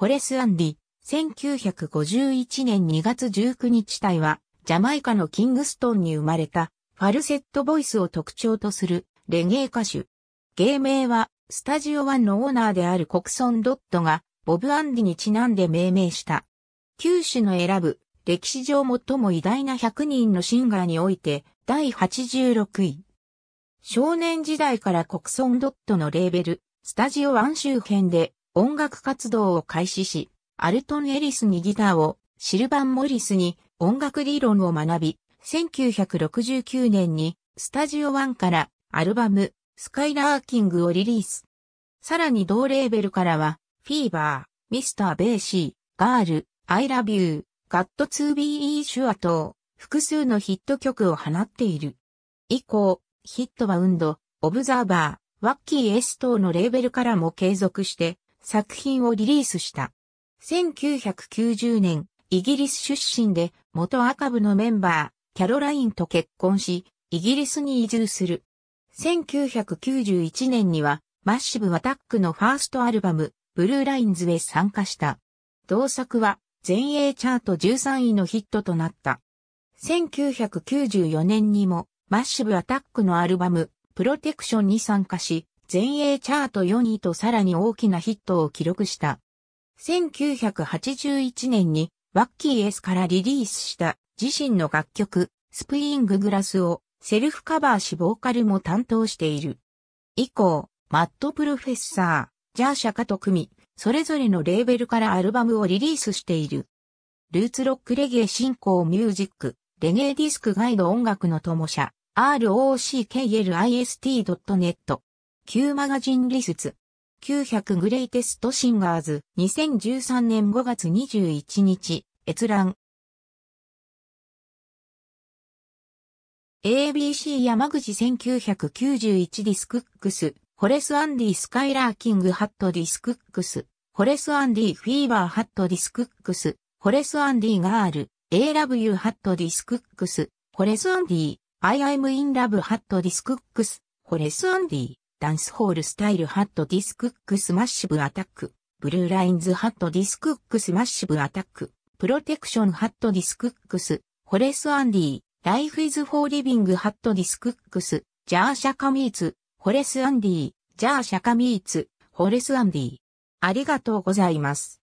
ホレス・アンディ、1951年2月19日隊は、ジャマイカのキングストンに生まれた、ファルセットボイスを特徴とする、レゲエ歌手。芸名は、スタジオワンのオーナーであるコクソン・ドットが、ボブ・アンディにちなんで命名した。九種の選ぶ、歴史上最も偉大な100人のシンガーにおいて、第86位。少年時代からコクソン・ドットのレーベル、スタジオワン周辺で、音楽活動を開始し、アルトン・エリスにギターを、シルバン・モリスに音楽理論を学び、1969年にスタジオ1からアルバムスカイラーキングをリリース。さらに同レーベルからはフィーバー、ミスター・ベーシー、ガール、アイラビュー、ガットツー・ー・イー・シュア等、複数のヒット曲を放っている。以降、ヒットバウンド、オブザーバー、ワッキーエス等のレーベルからも継続して作品をリリースした。1990年、イギリス出身で元赤部のメンバー、キャロラインと結婚し、イギリスに移住する。1991年には、マッシブ・アタックのファーストアルバム、ブルーラインズへ参加した。同作は、全英チャート13位のヒットとなった。1994年にも、マッシブ・アタックのアルバム、プロテクションに参加し、全英チャート4位とさらに大きなヒットを記録した。1981年にワッキー S からリリースした自身の楽曲スプリンググラスをセルフカバーしボーカルも担当している。以降、マットプロフェッサー、ジャーシャカと組み、それぞれのレーベルからアルバムをリリースしている。ルーツロックレゲエ進行ミュージック、レゲエディスクガイド音楽の友社、r o c k l i s t n e t 旧マガジンリスツ。900グレイテストシンガーズ。2013年5月21日、閲覧。ABC 山口1991ディスクックス。ホレス・アンディ・スカイラーキング・ハット・ディスクックス。ホレス・アンディ・フィーバー・ハット・ディスクックス。ホレス・アンディ・ガール。A love you ハット・ディスクックス。ホレス・アンディ。I am in love ハット・ディスクックス。ホレス・アンディ。ダンスホールスタイルハットディスクックスマッシブアタック、ブルーラインズハットディスクックスマッシブアタック、プロテクションハットディスクックス、ホレス・アンディ、ライフ・イズ・フォー・リビング・ハット・ディスクックス、ジャー・シャカ・ミーツ、ホレス・アンディ、ジャー・シャカ・ミーツ、ホレス・アンディ。ありがとうございます。